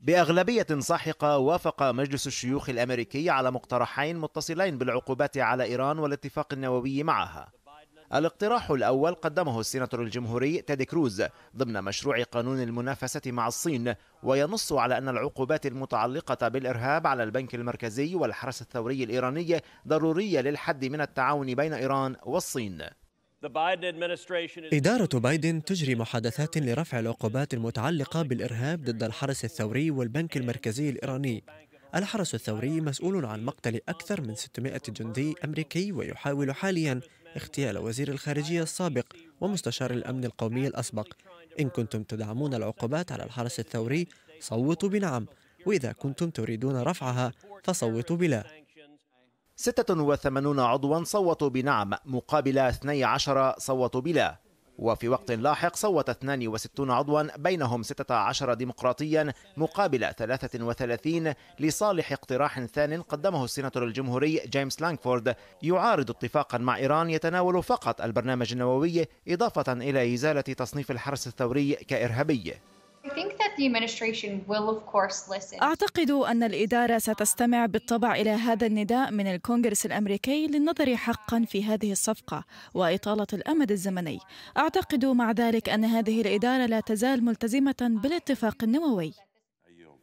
بأغلبية ساحقة وافق مجلس الشيوخ الأمريكي على مقترحين متصلين بالعقوبات على إيران والاتفاق النووي معها الاقتراح الأول قدمه السيناتور الجمهوري تيدي كروز ضمن مشروع قانون المنافسة مع الصين وينص على أن العقوبات المتعلقة بالإرهاب على البنك المركزي والحرس الثوري الإيراني ضرورية للحد من التعاون بين إيران والصين إدارة بايدن تجري محادثات لرفع العقوبات المتعلقة بالإرهاب ضد الحرس الثوري والبنك المركزي الإيراني الحرس الثوري مسؤول عن مقتل أكثر من 600 جندي أمريكي ويحاول حاليا اغتيال وزير الخارجية السابق ومستشار الأمن القومي الأسبق إن كنتم تدعمون العقوبات على الحرس الثوري صوتوا بنعم وإذا كنتم تريدون رفعها فصوتوا بلا 86 عضوا صوتوا بنعم مقابل 12 صوتوا بلا وفي وقت لاحق صوت 62 عضوا بينهم 16 ديمقراطيا مقابل 33 لصالح اقتراح ثان قدمه السيناتور الجمهوري جيمس لانكفورد يعارض اتفاقا مع ايران يتناول فقط البرنامج النووي اضافه الى ازاله تصنيف الحرس الثوري كارهابي أعتقد أن الإدارة ستستمع بالطبع إلى هذا النداء من الكونغرس الأمريكي للنظر حقا في هذه الصفقة وإطالة الأمد الزمني أعتقد مع ذلك أن هذه الإدارة لا تزال ملتزمة بالاتفاق النووي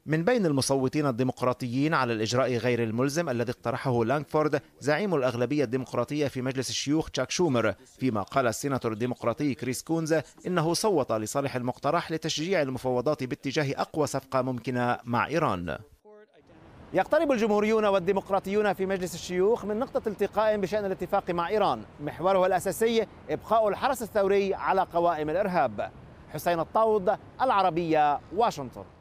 من بين المصوتين الديمقراطيين على الإجراء غير الملزم الذي اقترحه لانكفورد زعيم الأغلبية الديمقراطية في مجلس الشيوخ تشاك شومر فيما قال السيناتور الديمقراطي كريس كونز إنه صوت لصالح المقترح لتشجيع المفاوضات باتجاه أقوى صفقة ممكنة مع إيران يقترب الجمهوريون والديمقراطيون في مجلس الشيوخ من نقطة التقاء بشأن الاتفاق مع إيران محوره الأساسي إبقاء الحرس الثوري على قوائم الإرهاب حسين الطاوض العربية واشنطن